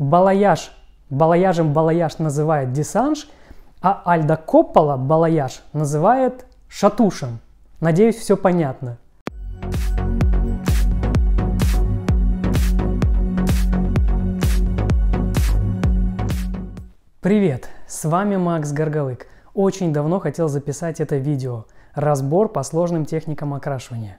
Балаяж, балаяжем балаяж называет десанж, а Альда Коппола балаяж называет шатушем. Надеюсь, все понятно. Привет, с вами Макс Горголык. Очень давно хотел записать это видео – разбор по сложным техникам окрашивания.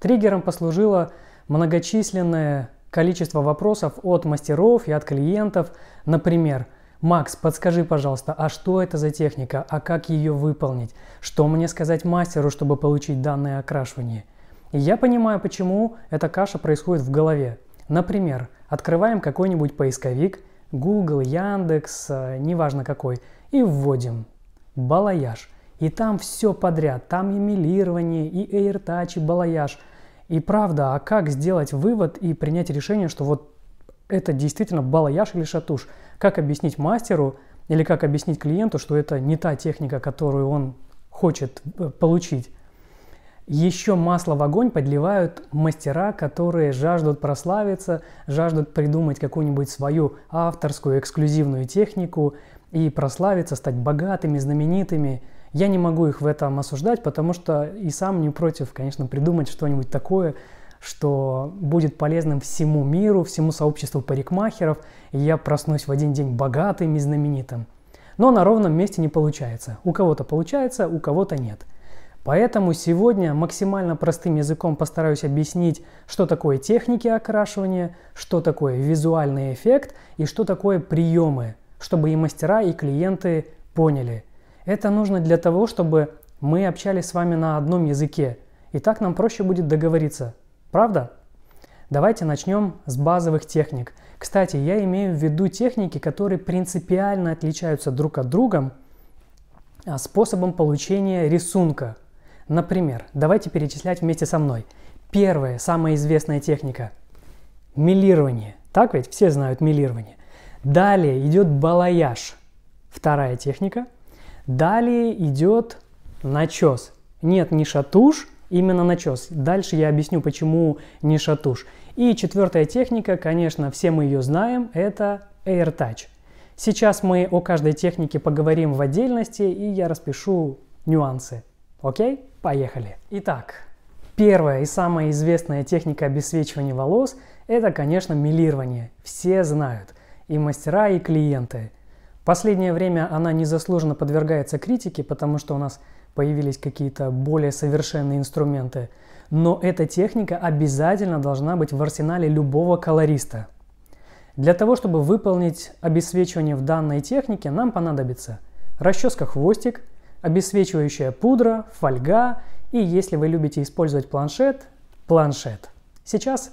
Триггером послужило многочисленное количество вопросов от мастеров и от клиентов. Например, Макс, подскажи, пожалуйста, а что это за техника, а как ее выполнить? Что мне сказать мастеру, чтобы получить данное окрашивание? И я понимаю, почему эта каша происходит в голове. Например, открываем какой-нибудь поисковик, Google, Яндекс, э, неважно какой, и вводим «балаяж». И там все подряд, там и милирование, и AirTouch, и балаяж – и правда, а как сделать вывод и принять решение, что вот это действительно балаяж или шатуш? Как объяснить мастеру или как объяснить клиенту, что это не та техника, которую он хочет э, получить? Еще масло в огонь подливают мастера, которые жаждут прославиться, жаждут придумать какую-нибудь свою авторскую эксклюзивную технику и прославиться, стать богатыми, знаменитыми – я не могу их в этом осуждать, потому что и сам не против, конечно, придумать что-нибудь такое, что будет полезным всему миру, всему сообществу парикмахеров, и я проснусь в один день богатым и знаменитым. Но на ровном месте не получается. У кого-то получается, у кого-то нет. Поэтому сегодня максимально простым языком постараюсь объяснить, что такое техники окрашивания, что такое визуальный эффект и что такое приемы, чтобы и мастера, и клиенты поняли – это нужно для того, чтобы мы общались с вами на одном языке, и так нам проще будет договориться. Правда? Давайте начнем с базовых техник. Кстати, я имею в виду техники, которые принципиально отличаются друг от друга а, способом получения рисунка. Например, давайте перечислять вместе со мной. Первая, самая известная техника – милирование. Так ведь? Все знают милирование. Далее идет балаяж. Вторая техника Далее идет начес. Нет, не шатуш, именно начес. Дальше я объясню, почему не шатуш. И четвертая техника, конечно, все мы ее знаем, это Air Touch. Сейчас мы о каждой технике поговорим в отдельности, и я распишу нюансы. Окей? Поехали. Итак, первая и самая известная техника обесвечивания волос – это, конечно, милирование. Все знают. И мастера, и клиенты – Последнее время она незаслуженно подвергается критике, потому что у нас появились какие-то более совершенные инструменты. Но эта техника обязательно должна быть в арсенале любого колориста. Для того, чтобы выполнить обесвечивание в данной технике, нам понадобится расческа-хвостик, обесвечивающая пудра, фольга и, если вы любите использовать планшет, планшет. Сейчас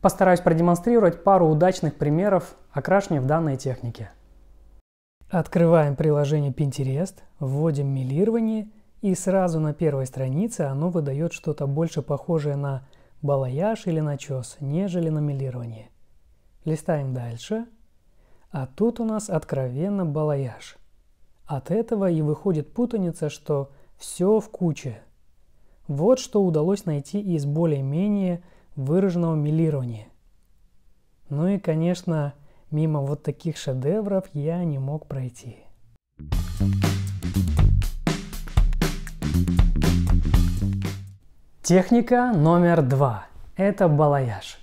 постараюсь продемонстрировать пару удачных примеров окрашивания в данной технике. Открываем приложение Pinterest, вводим милирование, и сразу на первой странице оно выдает что-то больше похожее на балаяж или начес, нежели на милирование. Листаем дальше. А тут у нас откровенно балаяж. От этого и выходит путаница, что все в куче. Вот что удалось найти из более-менее выраженного милирования. Ну и, конечно, Мимо вот таких шедевров я не мог пройти. Техника номер два – это балаяж.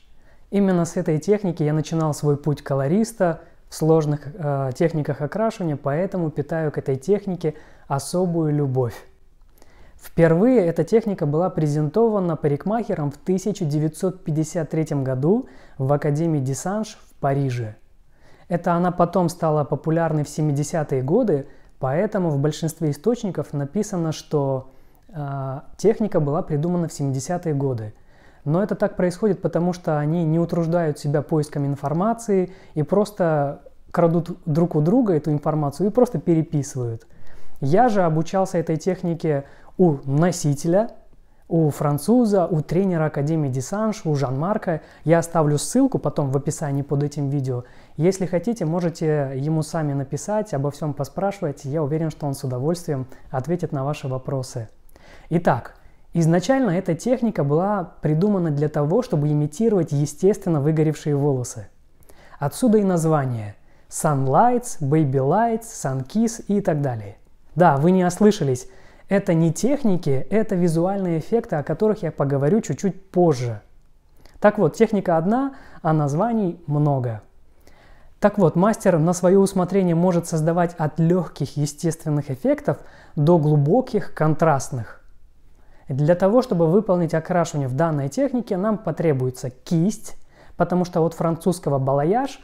Именно с этой техники я начинал свой путь колориста в сложных э, техниках окрашивания, поэтому питаю к этой технике особую любовь. Впервые эта техника была презентована парикмахером в 1953 году в Академии Десанж в Париже – это она потом стала популярной в 70-е годы, поэтому в большинстве источников написано, что э, техника была придумана в 70-е годы. Но это так происходит, потому что они не утруждают себя поиском информации и просто крадут друг у друга эту информацию и просто переписывают. Я же обучался этой технике у носителя у француза, у тренера Академии Десанш, у Жан-Марка. Я оставлю ссылку потом в описании под этим видео. Если хотите, можете ему сами написать, обо всем поспрашивать. Я уверен, что он с удовольствием ответит на ваши вопросы. Итак, изначально эта техника была придумана для того, чтобы имитировать естественно выгоревшие волосы. Отсюда и название – Sunlights, Baby Lights, Sun Kiss и так далее. Да, вы не ослышались – это не техники, это визуальные эффекты, о которых я поговорю чуть-чуть позже. Так вот, техника одна, а названий много. Так вот, мастер на свое усмотрение может создавать от легких естественных эффектов до глубоких контрастных. Для того, чтобы выполнить окрашивание в данной технике, нам потребуется кисть, потому что от французского «балаяж»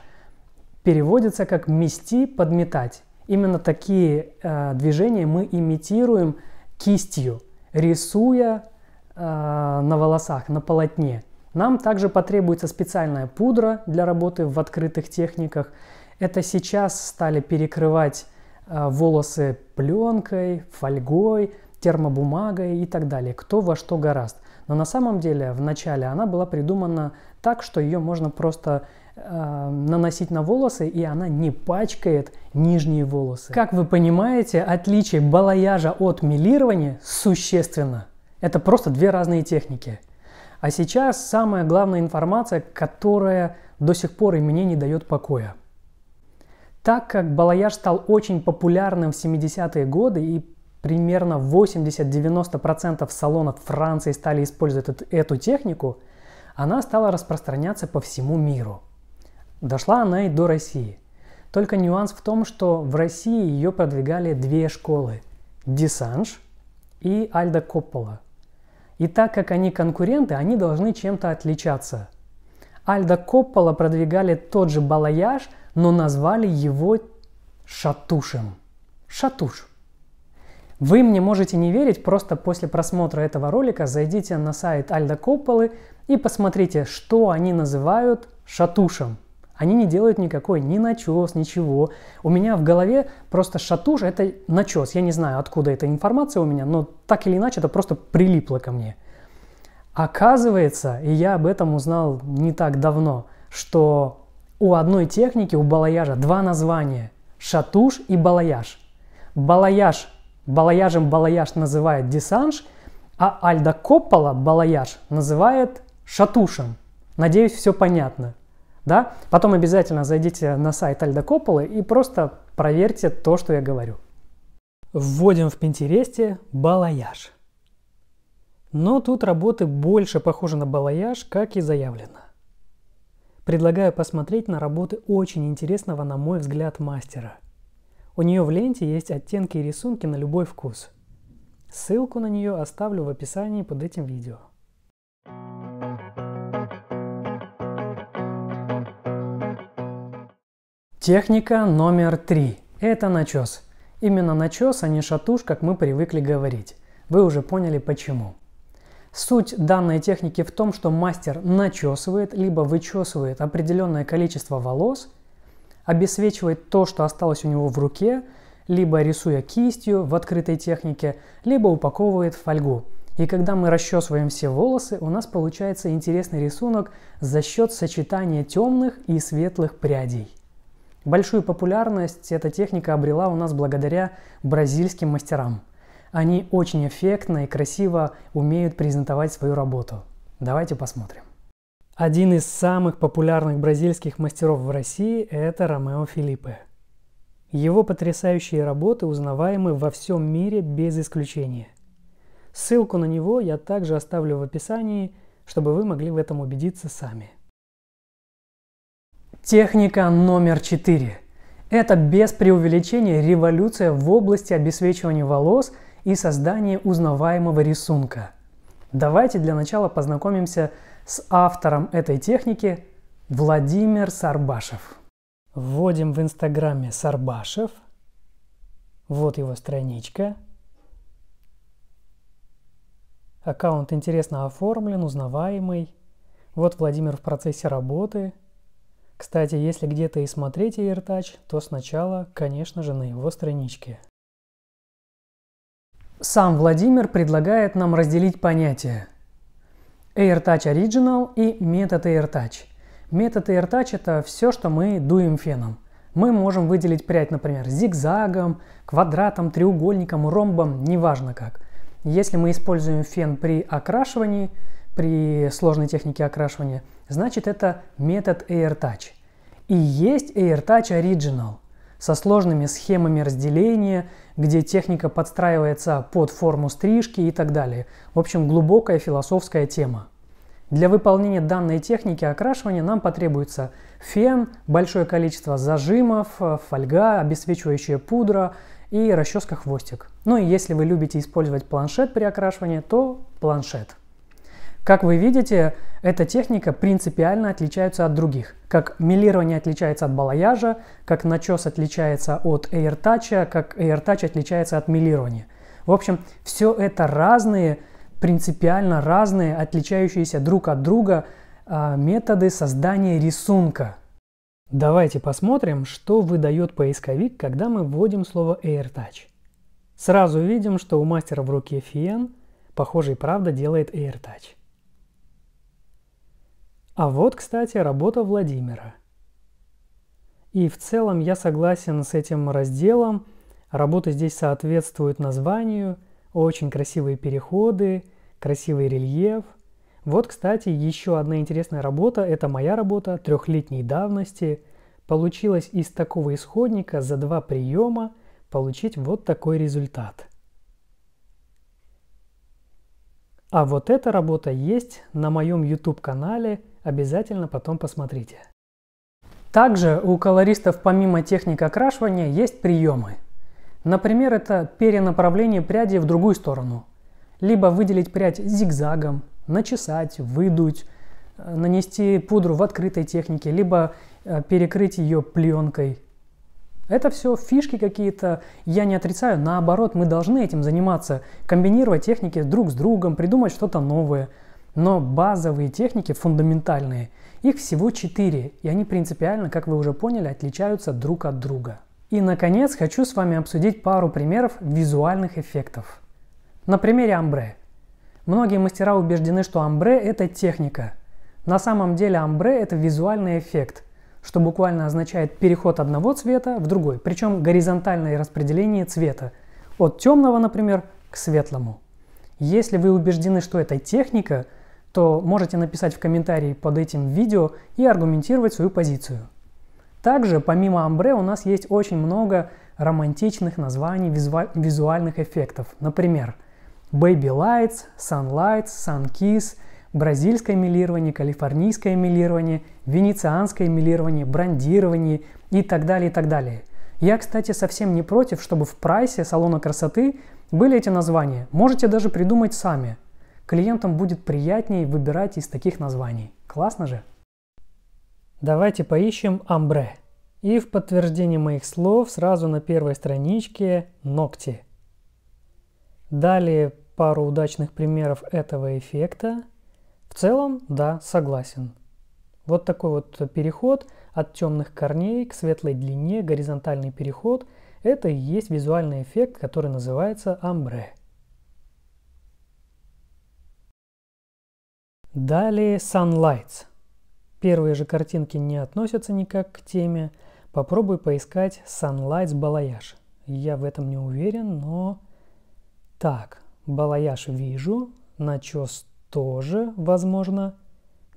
переводится как «мести», «подметать». Именно такие э, движения мы имитируем – кистью, рисуя э, на волосах, на полотне. Нам также потребуется специальная пудра для работы в открытых техниках. Это сейчас стали перекрывать э, волосы пленкой, фольгой, термобумагой и так далее, кто во что гораст. Но на самом деле в начале она была придумана так, что ее можно просто Э, наносить на волосы, и она не пачкает нижние волосы. Как вы понимаете, отличие балаяжа от милирования существенно. Это просто две разные техники. А сейчас самая главная информация, которая до сих пор и мне не дает покоя. Так как балаяж стал очень популярным в 70-е годы и примерно 80-90% салонов Франции стали использовать эту, эту технику, она стала распространяться по всему миру. Дошла она и до России. Только нюанс в том, что в России ее продвигали две школы – Десанж и Альда Коппола. И так как они конкуренты, они должны чем-то отличаться. Альда Коппола продвигали тот же балаяж, но назвали его шатушем. Шатуш. Вы мне можете не верить, просто после просмотра этого ролика зайдите на сайт Альда Копполы и посмотрите, что они называют шатушем – они не делают никакой ни начес, ничего. У меня в голове просто шатуш – это начес. Я не знаю, откуда эта информация у меня, но так или иначе это просто прилипло ко мне. Оказывается, и я об этом узнал не так давно, что у одной техники, у балаяжа, два названия – шатуш и балаяж. Балаяж, балаяжем балаяж называет десанж, а Альда Коппола балаяж называет шатушем. Надеюсь, все понятно. Да? Потом обязательно зайдите на сайт Альда Копполы и просто проверьте то, что я говорю. Вводим в Пинтересте балаяж. Но тут работы больше похожи на балаяж, как и заявлено. Предлагаю посмотреть на работы очень интересного, на мой взгляд, мастера. У нее в ленте есть оттенки и рисунки на любой вкус. Ссылку на нее оставлю в описании под этим видео. Техника номер три – это начес. Именно начес, а не шатуш, как мы привыкли говорить. Вы уже поняли почему. Суть данной техники в том, что мастер начесывает, либо вычесывает определенное количество волос, обесвечивает то, что осталось у него в руке, либо рисуя кистью в открытой технике, либо упаковывает в фольгу. И когда мы расчесываем все волосы, у нас получается интересный рисунок за счет сочетания темных и светлых прядей. Большую популярность эта техника обрела у нас благодаря бразильским мастерам. Они очень эффектно и красиво умеют презентовать свою работу. Давайте посмотрим. Один из самых популярных бразильских мастеров в России – это Ромео Филиппе. Его потрясающие работы узнаваемы во всем мире без исключения. Ссылку на него я также оставлю в описании, чтобы вы могли в этом убедиться сами. Техника номер четыре. Это без преувеличения революция в области обесвечивания волос и создания узнаваемого рисунка. Давайте для начала познакомимся с автором этой техники Владимир Сарбашев. Вводим в инстаграме Сарбашев. Вот его страничка. Аккаунт интересно оформлен, узнаваемый. Вот Владимир в процессе работы – кстати, если где-то и смотреть AirTouch, то сначала, конечно же, на его страничке. Сам Владимир предлагает нам разделить понятия AirTouch Original и метод AirTouch. Метод AirTouch – это все, что мы дуем феном. Мы можем выделить прядь, например, зигзагом, квадратом, треугольником, ромбом, неважно как. Если мы используем фен при окрашивании, при сложной технике окрашивания, значит это метод AirTouch. И есть AirTouch Original со сложными схемами разделения, где техника подстраивается под форму стрижки и так далее. В общем, глубокая философская тема. Для выполнения данной техники окрашивания нам потребуется фен, большое количество зажимов, фольга, обесвечивающая пудра и расческа-хвостик. Ну и если вы любите использовать планшет при окрашивании, то планшет. Как вы видите, эта техника принципиально отличается от других. Как милирование отличается от балаяжа, как начес отличается от AirTouch, а как AirTouch отличается от милирования. В общем, все это разные, принципиально разные, отличающиеся друг от друга а, методы создания рисунка. Давайте посмотрим, что выдает поисковик, когда мы вводим слово AirTouch. Сразу видим, что у мастера в руке фен, похожий правда делает AirTouch. А вот, кстати, работа Владимира. И в целом я согласен с этим разделом. Работа здесь соответствует названию, очень красивые переходы, красивый рельеф. Вот, кстати, еще одна интересная работа, это моя работа трехлетней давности. Получилось из такого исходника за два приема получить вот такой результат – А вот эта работа есть на моем YouTube-канале – Обязательно потом посмотрите. Также у колористов помимо техник окрашивания есть приемы. Например, это перенаправление пряди в другую сторону. Либо выделить прядь зигзагом, начесать, выдуть, э, нанести пудру в открытой технике, либо э, перекрыть ее пленкой. Это все фишки какие-то, я не отрицаю, наоборот, мы должны этим заниматься, комбинировать техники друг с другом, придумать что-то новое – но базовые техники, фундаментальные, их всего четыре, и они принципиально, как вы уже поняли, отличаются друг от друга. И, наконец, хочу с вами обсудить пару примеров визуальных эффектов. На примере амбре. Многие мастера убеждены, что амбре – это техника. На самом деле амбре – это визуальный эффект, что буквально означает переход одного цвета в другой, причем горизонтальное распределение цвета от темного, например, к светлому. Если вы убеждены, что это техника – то можете написать в комментарии под этим видео и аргументировать свою позицию. Также, помимо амбре, у нас есть очень много романтичных названий визу... визуальных эффектов. Например, Baby Lights, Sun Lights, Sun Kiss, бразильское милирование, калифорнийское милирование, венецианское милирование, брендирование и так далее, и так далее. Я, кстати, совсем не против, чтобы в прайсе салона красоты были эти названия. Можете даже придумать сами – клиентам будет приятнее выбирать из таких названий. Классно же? Давайте поищем амбре. И в подтверждение моих слов сразу на первой страничке ногти. Далее пару удачных примеров этого эффекта. В целом, да, согласен. Вот такой вот переход от темных корней к светлой длине, горизонтальный переход – это и есть визуальный эффект, который называется амбре. Далее Sunlights. Первые же картинки не относятся никак к теме. Попробуй поискать Sunlights Балаяж. Я в этом не уверен, но... Так, Балаяж вижу, начес тоже возможно,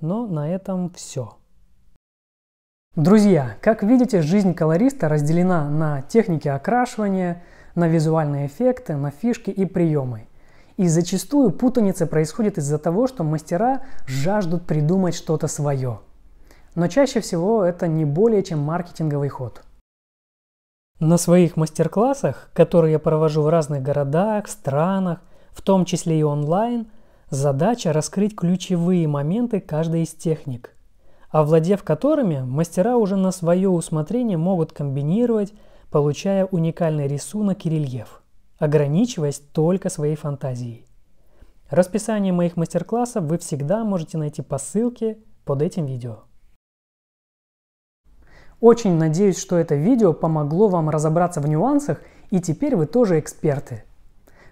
но на этом все. Друзья, как видите, жизнь колориста разделена на техники окрашивания, на визуальные эффекты, на фишки и приемы – и зачастую путаница происходит из-за того, что мастера жаждут придумать что-то свое. Но чаще всего это не более чем маркетинговый ход – на своих мастер-классах, которые я провожу в разных городах, странах, в том числе и онлайн, задача раскрыть ключевые моменты каждой из техник, овладев которыми мастера уже на свое усмотрение могут комбинировать, получая уникальный рисунок и рельеф ограничиваясь только своей фантазией. Расписание моих мастер-классов вы всегда можете найти по ссылке под этим видео. Очень надеюсь, что это видео помогло вам разобраться в нюансах, и теперь вы тоже эксперты.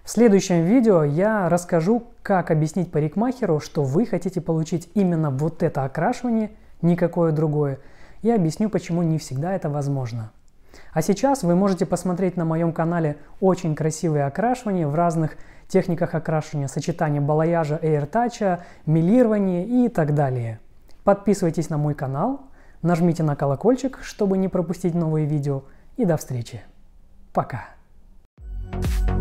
В следующем видео я расскажу, как объяснить парикмахеру, что вы хотите получить именно вот это окрашивание, никакое другое. Я объясню, почему не всегда это возможно. А сейчас вы можете посмотреть на моем канале очень красивые окрашивания в разных техниках окрашивания, сочетание балаяжа, эйртача, милирования и так далее. Подписывайтесь на мой канал, нажмите на колокольчик, чтобы не пропустить новые видео, и до встречи. Пока! thank you